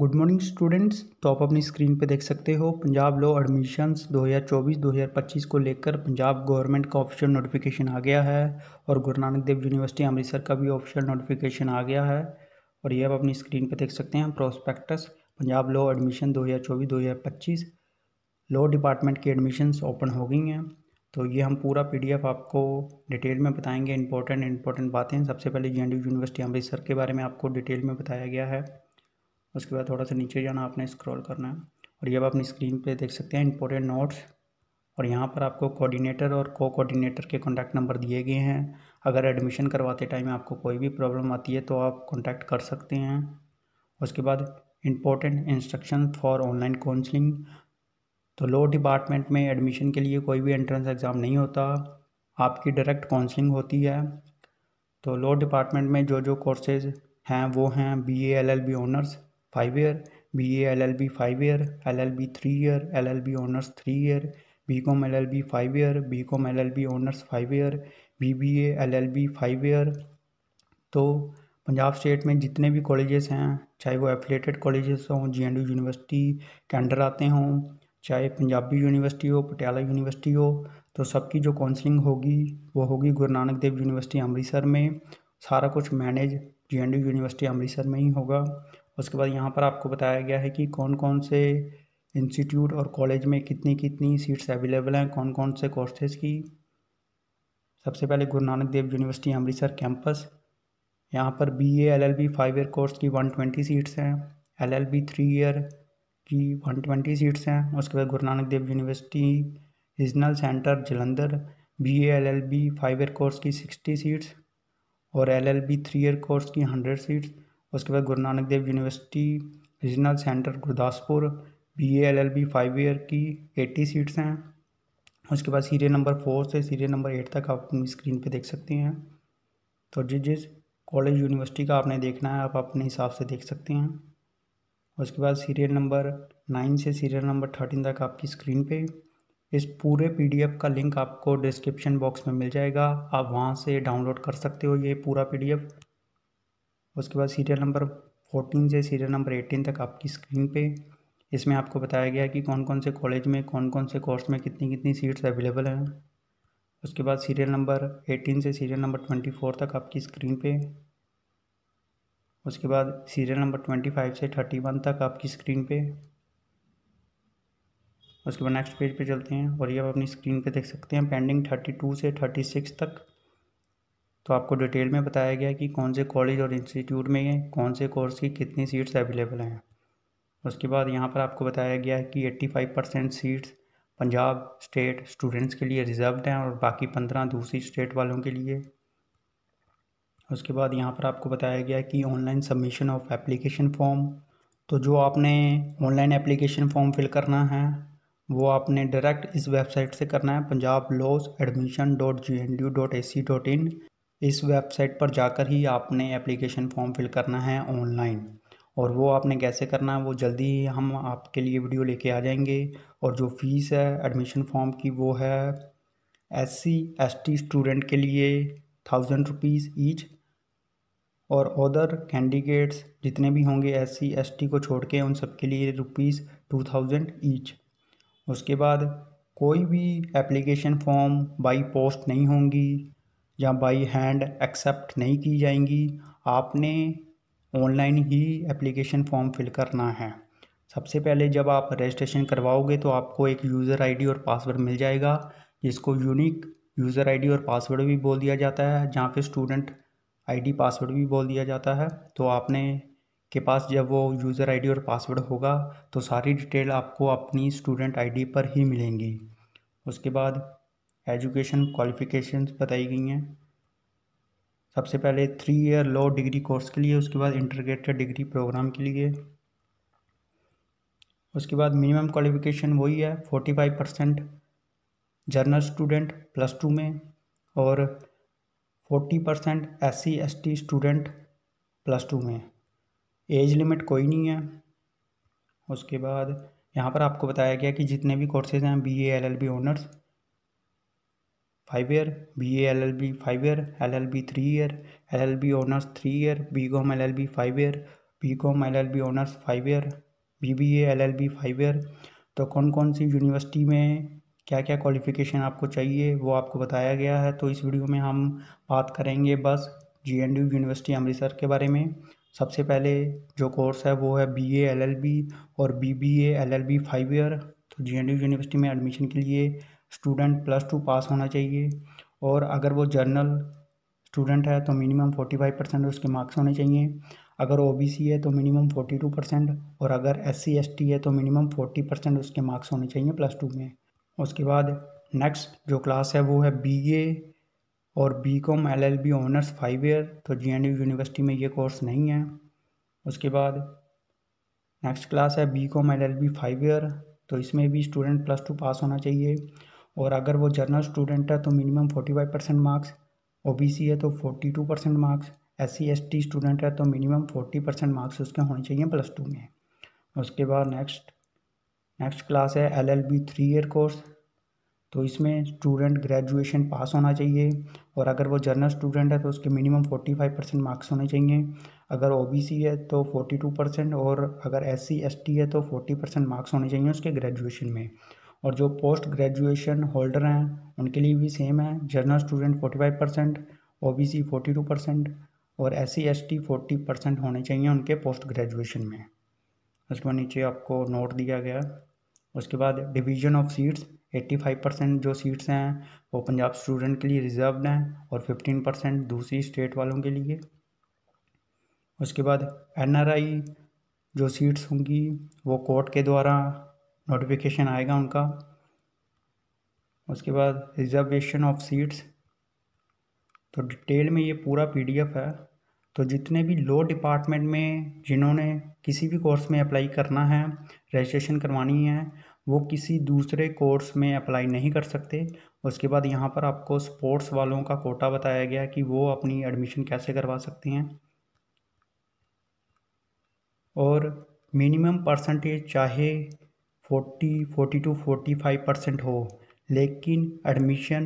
good morning students तो आप अपनी स्क्रीन पर देख सकते हो पंजाब लॉ एडमिशन्स 2024-2025 को लेकर पंजाब गवर्नमेंट का ऑफिशियल नोटिफिकेशन आ गया है और गुरु नानक देव यूनिवर्सिटी अमृतसर का भी ऑफिशियल नोटिफिकेशन आ गया है और ये आप अपनी स्क्रीन पर देख सकते हैं प्रोस्पेक्टस पंजाब लॉ एडमिशन दो हज़ार लॉ डिपार्टमेंट की एडमिशन्स ओपन हो गई हैं तो ये हम पूरा पी आपको डिटेल में बताएँगे इंपॉर्टेंट इंपॉर्टेंट बातें सबसे पहले जे यूनिवर्सिटी अमृतसर के बारे में आपको डिटेल में बताया गया है उसके बाद थोड़ा सा नीचे जाना आपने स्क्रॉल करना है और ये आप अपनी स्क्रीन पे देख सकते हैं इंपॉर्टेंट नोट्स और यहाँ पर आपको कोऑर्डिनेटर और को कोऑर्डिनेटर के कॉन्टैक्ट नंबर दिए गए हैं अगर एडमिशन करवाते टाइम आपको कोई भी प्रॉब्लम आती है तो आप कॉन्टैक्ट कर सकते हैं उसके बाद important instruction for online counselling तो लो डिपार्टमेंट में एडमिशन के लिए कोई भी एंट्रेंस एग्ज़ाम नहीं होता आपकी डायरेक्ट काउंसलिंग होती है तो लो डिपार्टमेंट में जो जो कोर्सेज हैं वो हैं B A L L B honours five year B A L L B five year L L B three year L L B honours three year B com L L B five year B com L L B honours five year B B A L L B five year तो Punjab state में जितने भी colleges हैं चाहे वो affiliated colleges हों G U university के under आते हों चाहे पंजाबी यूनिवर्सिटी हो पटियाला यूनिवर्सिटी हो तो सबकी जो काउंसलिंग होगी वो होगी गुरु नानक देव यूनिवर्सिटी अमृतसर में सारा कुछ manage G and U university Amritsar में ही होगा उसके बाद यहाँ पर आपको बताया गया है कि कौन कौन से इंस्टीट्यूट और कॉलेज में कितनी कितनी सीट्स अवेलेबल हैं कौन कौन से कोर्सेज़ की सबसे पहले गुरु नानक देव यूनिवर्सिटी अमृतसर कैंपस यहाँ पर B A L L B five year course की वन ट्वेंटी सीट्स हैं L L B three year की वन ट्वेंटी सीट्स हैं उसके बाद Guru Nanak Dev university regional centre Jalandhar B A L L B five year course की sixty seats और L L B three year course की hundred seats उसके बाद Guru Nanak Dev university regional centre Gurdaspur B L L B five year की eighty seats हैं उसके बाद serial number four से सीरियल नंबर एट तक आप अपनी स्क्रीन पे देख सकते हैं तो जिस जिस कॉलेज यूनिवर्सिटी का आपने देखना है आप अपने हिसाब से देख सकते हैं उसके बाद सीरियल नंबर नाइन से सीरियल नंबर थर्टीन तक आपकी स्क्रीन पे इस पूरे पीडीएफ का लिंक आपको डिस्क्रिप्शन बॉक्स में मिल जाएगा आप वहाँ से डाउनलोड कर सकते हो ये पूरा पीडीएफ उसके बाद सीरियल नंबर फोर्टीन से सीरियल नंबर एटीन तक आपकी स्क्रीन पे इसमें आपको बताया गया कि कौन कौन से कॉलेज में कौन कौन से कोर्स में कितनी कितनी सीट्स अवेलेबल हैं उसके बाद सीरियल नंबर एटीन से सीरियल नंबर ट्वेंटी फोर तक आपकी स्क्रीन पे उसके बाद सीरियल नंबर ट्वेंटी फाइव से थर्टी वन तक आपकी स्क्रीन पे उसके बाद नेक्स्ट पेज पे चलते हैं और ये आप अपनी स्क्रीन पे देख सकते हैं पेंडिंग थर्टी टू से थर्टी सिक्स तक तो आपको डिटेल में बताया गया कि कौन से कॉलेज और इंस्टीट्यूट में कौन से कोर्स की कितनी सीट्स अवेलेबल हैं उसके बाद यहाँ पर आपको बताया गया है कि 85 percent seats Punjab state students के लिए रिजर्व हैं और बाकी पंद्रह दूसरी स्टेट वालों के लिए उसके बाद यहाँ पर आपको बताया गया है कि online submission of application form तो जो आपने ऑनलाइन एप्लीकेशन फॉर्म फिल करना है वो आपने डायरेक्ट इस वेबसाइट से करना है Punjab laws admission dot G N D dot A C dot in इस वेबसाइट पर जाकर ही आपने एप्लीकेशन फॉर्म फिल करना है ऑनलाइन और वो आपने कैसे करना है वो जल्दी ही हम आपके लिए वीडियो लेके आ जाएंगे और जो फीस है एडमिशन फॉर्म की वो है S C S T student के लिए थाउजेंड रुपीज़ ईच और अदर कैंडिडेट्स जितने भी होंगे एस सी एस टी को छोड़ के उन सब के लिए रुपीज़ टू थाउजेंड ईच उसके बाद कोई भी एप्लीकेशन फॉर्म बाई पोस्ट नहीं होंगी या बाई हैंड एक्सेप्ट नहीं की जाएंगी आपने ऑनलाइन ही एप्लीकेशन फॉर्म फिल करना है सबसे पहले जब आप रजिस्ट्रेशन करवाओगे तो आपको एक यूज़र आईडी और पासवर्ड मिल जाएगा जिसको यूनिक यूज़र आईडी और पासवर्ड भी बोल दिया जाता है जहाँ पे स्टूडेंट आईडी पासवर्ड भी बोल दिया जाता है तो आपने के पास जब वो यूज़र आईडी और पासवर्ड होगा तो सारी डिटेल आपको अपनी स्टूडेंट आईडी पर ही मिलेंगी उसके बाद एजुकेशन क्वालिफिकेशंस बताई गई हैं सबसे पहले three year law degree course के लिए उसके बाद इंटरग्रेटेड डिग्री प्रोग्राम के लिए उसके बाद मिनिमम क्वालिफिकेशन वही है forty five percent general student plus two में और forty percent S C S T student plus two में एज लिमिट कोई नहीं है उसके बाद यहाँ पर आपको बताया गया कि जितने भी कोर्सेज़ हैं B L L B honours five year B A L L B five year L L B three year L L B honours three year B com L L B five year B com L L B honours five year B B A L L B five year तो कौन कौन सी university में क्या क्या qualification आपको चाहिए वो आपको बताया गया है तो इस वीडियो में हम बात करेंगे बस G N U university Amritsar के बारे में सबसे पहले जो कोर्स है वो है B A L L B और B B A L L B five year तो जी एन यू यूनिवर्सिटी में एडमिशन के लिए स्टूडेंट प्लस टू पास होना चाहिए और अगर वो जर्नल स्टूडेंट है तो मिनिमम फोर्टी फाइव परसेंट उसके मार्क्स होने चाहिए अगर ओ बी सी है तो मिनिमम फोर्टी टू परसेंट और अगर एस सी एस टी है तो मिनिमम फोर्टी परसेंट उसके मार्क्स होने चाहिए प्लस टू में उसके बाद नेक्स्ट जो क्लास है वो है बी ए और B com L L B honours five year तो जी एन यू यूनिवर्सिटी में ये कोर्स नहीं है उसके बाद नेक्स्ट क्लास है B com L L B five year तो इसमें भी स्टूडेंट प्लस टू पास होना चाहिए और अगर वो जर्नल स्टूडेंट है तो minimum forty five percent marks O है तो forty two percent marks S C S T student है तो मिनिमम फोर्टी परसेंट मार्क्स उसके होने चाहिए प्लस टू में उसके बाद नेक्स्ट नेक्स्ट क्लास है L L B three year course तो इसमें स्टूडेंट ग्रेजुएशन पास होना चाहिए और अगर वो जर्नल स्टूडेंट है तो उसके minimum forty five percent marks होने चाहिए अगर ओ बी सी है तो फोर्टी टू परसेंट और अगर एस सी एस टी है तो फोर्टी परसेंट मार्क्स होने चाहिए उसके ग्रेजुएशन में और जो पोस्ट ग्रेजुएशन होल्डर हैं उनके लिए भी सेम है general student forty five percent O B C forty two percent और S C S T forty percent होने चाहिए उनके पोस्ट ग्रेजुएशन में उसके बाद नीचे आपको नोट दिया गया उसके बाद division of seats eighty five percent जो सीट्स हैं वो पंजाब स्टूडेंट के लिए रिजर्व हैं और फिफ्टीन परसेंट दूसरी स्टेट वालों के लिए उसके बाद एन आर आई जो सीट्स होंगी वो कोर्ट के द्वारा नोटिफिकेशन आएगा उनका उसके बाद रिजर्वेशन ऑफ सीट्स तो डिटेल में ये पूरा पीडीएफ है तो जितने भी लो डिपार्टमेंट में जिन्होंने किसी भी कोर्स में अप्लाई करना है रजिस्ट्रेशन करवानी है वो किसी दूसरे कोर्स में अप्लाई नहीं कर सकते उसके बाद यहाँ पर आपको स्पोर्ट्स वालों का कोटा बताया गया कि वो अपनी एडमिशन कैसे करवा सकते हैं और मिनिमम परसेंटेज चाहे forty forty two forty five percent हो लेकिन एडमिशन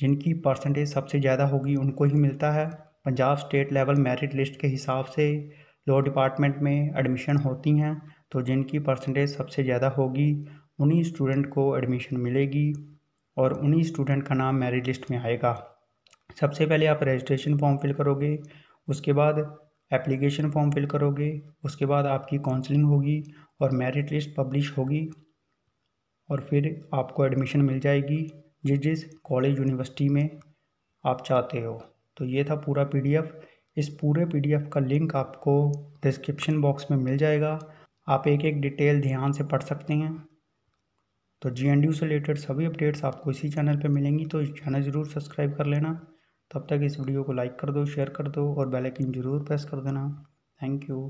जिनकी परसेंटेज सबसे ज़्यादा होगी उनको ही मिलता है Punjab state level merit list के हिसाब से लॉ डिपार्टमेंट में एडमिशन होती हैं तो जिनकी परसेंटेज सबसे ज़्यादा होगी उन्हीं स्टूडेंट को एडमिशन मिलेगी और उन्हीं स्टूडेंट का नाम मेरिट लिस्ट में आएगा सबसे पहले आप रजिस्ट्रेशन फॉर्म फिल करोगे उसके बाद एप्लीकेशन फॉर्म फिल करोगे उसके बाद आपकी काउंसलिंग होगी और मेरिट लिस्ट पब्लिश होगी और फिर आपको एडमिशन मिल जाएगी जिस जिस कॉलेज यूनिवर्सिटी में आप चाहते हो तो ये था पूरा पीडीएफ इस पूरे पीडीएफ का लिंक आपको डिस्क्रिप्शन बॉक्स में मिल जाएगा आप एक एक डिटेल ध्यान से पढ़ सकते हैं तो जी एन से रिलेटेड सभी अपडेट्स आपको इसी चैनल पर मिलेंगी तो इस चैनल ज़रूर सब्सक्राइब कर लेना तब तक इस वीडियो को लाइक कर दो शेयर कर दो और बेलाइकिन ज़रूर प्रेस कर देना थैंक यू